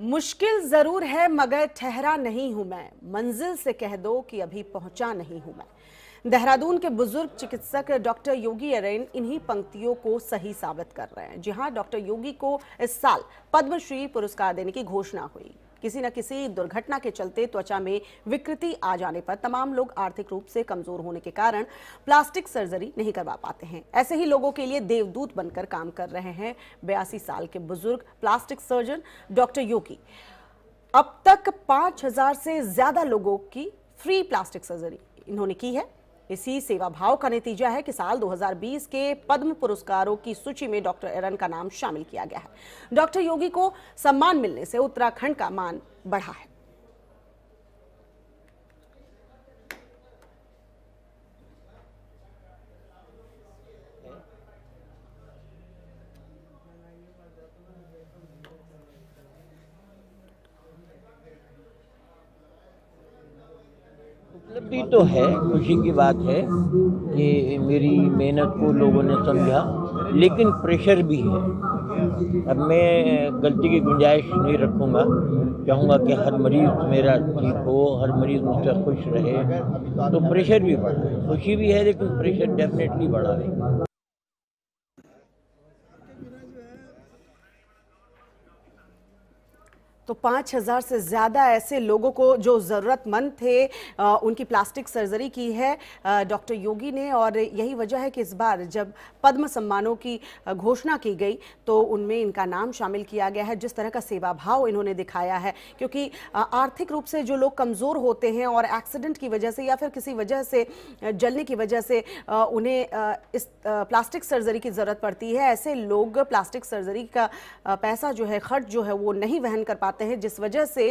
मुश्किल ज़रूर है मगर ठहरा नहीं हूं मैं मंजिल से कह दो कि अभी पहुंचा नहीं हूं मैं देहरादून के बुजुर्ग चिकित्सक डॉक्टर योगी अरेन इन्हीं पंक्तियों को सही साबित कर रहे हैं जहां डॉक्टर योगी को इस साल पद्मश्री पुरस्कार देने की घोषणा हुई किसी न किसी दुर्घटना के चलते त्वचा में विकृति आ जाने पर तमाम लोग आर्थिक रूप से कमजोर होने के कारण प्लास्टिक सर्जरी नहीं करवा पाते हैं ऐसे ही लोगों के लिए देवदूत बनकर काम कर रहे हैं बयासी साल के बुजुर्ग प्लास्टिक सर्जन डॉक्टर योगी अब तक पांच से ज्यादा लोगों की फ्री प्लास्टिक सर्जरी इन्होंने की है इसी सेवा भाव का नतीजा है कि साल 2020 के पद्म पुरस्कारों की सूची में डॉक्टर एरन का नाम शामिल किया गया है डॉक्टर योगी को सम्मान मिलने से उत्तराखंड का मान बढ़ा है उपलब्धि तो है खुशी की बात है कि मेरी मेहनत को लोगों ने समझा लेकिन प्रेशर भी है अब मैं गलती की गुंजाइश नहीं रखूँगा चाहूँगा कि हर मरीज़ मेरा ठीक हो हर मरीज़ मुझसे खुश रहे तो प्रेशर भी बढ़ा है खुशी भी है लेकिन प्रेशर डेफिनेटली बढ़ा है तो पाँच हज़ार से ज़्यादा ऐसे लोगों को जो ज़रूरतमंद थे उनकी प्लास्टिक सर्जरी की है डॉक्टर योगी ने और यही वजह है कि इस बार जब पद्म सम्मानों की घोषणा की गई तो उनमें इनका नाम शामिल किया गया है जिस तरह का सेवा भाव इन्होंने दिखाया है क्योंकि आर्थिक रूप से जो लोग कमज़ोर होते हैं और एक्सीडेंट की वजह से या फिर किसी वजह से जलने की वजह से उन्हें इस प्लास्टिक सर्जरी की ज़रूरत पड़ती है ऐसे लोग प्लास्टिक सर्जरी का पैसा जो है खर्च जो है वो नहीं वहन कर पाते आते हैं जिस वजह से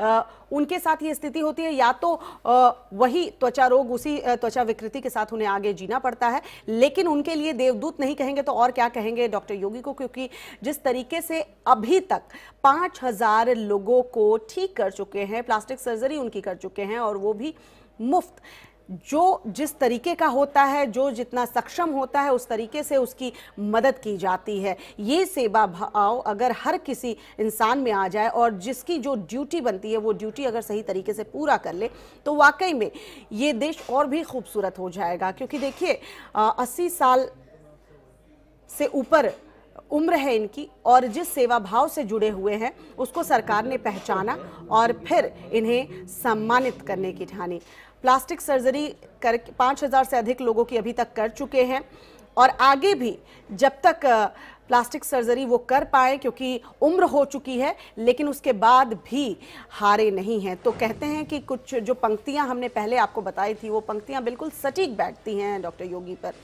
आ, उनके साथ ये स्थिति होती है या तो आ, वही त्वचा रोग उसी त्वचा विकृति के साथ उन्हें आगे जीना पड़ता है लेकिन उनके लिए देवदूत नहीं कहेंगे तो और क्या कहेंगे डॉक्टर योगी को क्योंकि जिस तरीके से अभी तक पाँच हजार लोगों को ठीक कर चुके हैं प्लास्टिक सर्जरी उनकी कर चुके हैं और वो भी मुफ्त जो जिस तरीके का होता है जो जितना सक्षम होता है उस तरीके से उसकी मदद की जाती है ये सेवा भाव अगर हर किसी इंसान में आ जाए और जिसकी जो ड्यूटी बनती है वो ड्यूटी अगर सही तरीके से पूरा कर ले तो वाकई में ये देश और भी खूबसूरत हो जाएगा क्योंकि देखिए अस्सी साल से ऊपर उम्र है इनकी और जिस सेवा भाव से जुड़े हुए हैं उसको सरकार ने पहचाना और फिर इन्हें सम्मानित करने की ठानी प्लास्टिक सर्जरी कर पाँच हज़ार से अधिक लोगों की अभी तक कर चुके हैं और आगे भी जब तक प्लास्टिक सर्जरी वो कर पाए क्योंकि उम्र हो चुकी है लेकिन उसके बाद भी हारे नहीं हैं तो कहते हैं कि कुछ जो पंक्तियां हमने पहले आपको बताई थी वो पंक्तियां बिल्कुल सटीक बैठती हैं डॉक्टर योगी पर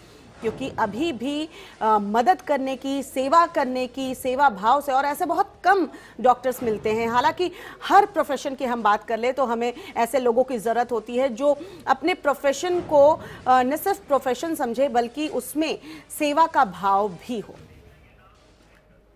क्योंकि अभी भी आ, मदद करने की सेवा करने की सेवा भाव से और ऐसे बहुत कम डॉक्टर्स मिलते हैं हालांकि हर प्रोफेशन की हम बात कर ले तो हमें ऐसे लोगों की ज़रूरत होती है जो अपने प्रोफेशन को न सिर्फ प्रोफेशन समझे बल्कि उसमें सेवा का भाव भी हो